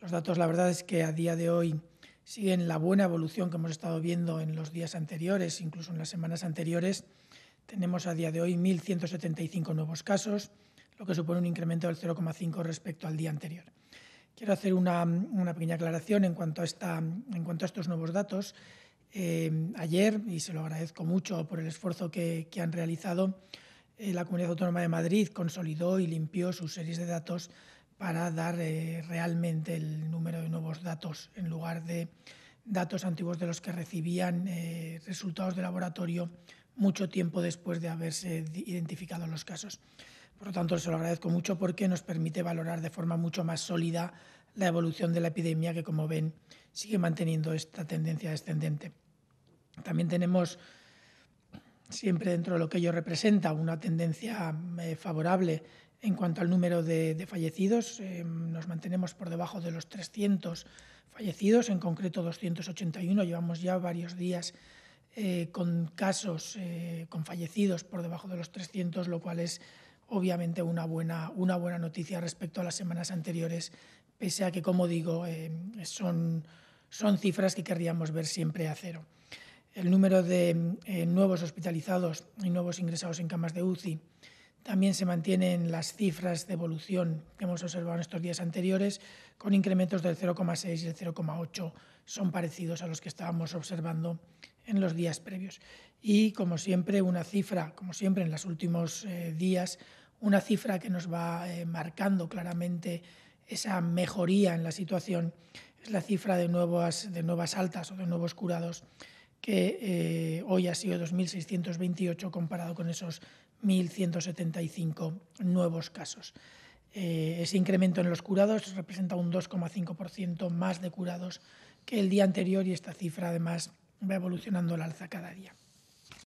Los datos, la verdad es que a día de hoy siguen la buena evolución que hemos estado viendo en los días anteriores, incluso en las semanas anteriores. Tenemos a día de hoy 1.175 nuevos casos, lo que supone un incremento del 0,5 respecto al día anterior. Quiero hacer una, pequeña aclaración en cuanto a, estos nuevos datos. Eh, ayer, y se lo agradezco mucho por el esfuerzo que, han realizado, eh, la Comunidad Autónoma de Madrid consolidó y limpió sus series de datos para dar eh, realmente el número de nuevos datos en lugar de datos antiguos de los que recibían eh, resultados de laboratorio mucho tiempo después de haberse identificado los casos. Por lo tanto, se lo agradezco mucho porque nos permite valorar de forma mucho más sólida la evolución de la epidemia que, como ven, sigue manteniendo esta tendencia descendente. También tenemos siempre dentro de lo que ello representa una tendencia eh, favorable en cuanto al número de, fallecidos, eh, nos mantenemos por debajo de los 300 fallecidos, en concreto 281. Llevamos ya varios días eh, con casos, eh, con fallecidos por debajo de los 300, lo cual es obviamente una buena, una buena noticia respecto a las semanas anteriores, pese a que, como digo, son, son cifras que querríamos ver siempre a cero. El número de nuevos hospitalizados y nuevos ingresados en camas de UCI también se mantienen las cifras de evolución que hemos observado en estos días anteriores, con incrementos del 0,6 y del 0,8 son parecidos a los que estábamos observando en los días previos. Y como siempre, una cifra, como siempre en los últimos eh, días, una cifra que nos va eh, marcando claramente esa mejoría en la situación es la cifra de nuevas, de nuevas altas o de nuevos curados que eh, hoy ha sido 2.628 comparado con esos 1.175 nuevos casos. Eh, ese incremento en los curados representa un 2,5% más de curados que el día anterior y esta cifra además va evolucionando al alza cada día.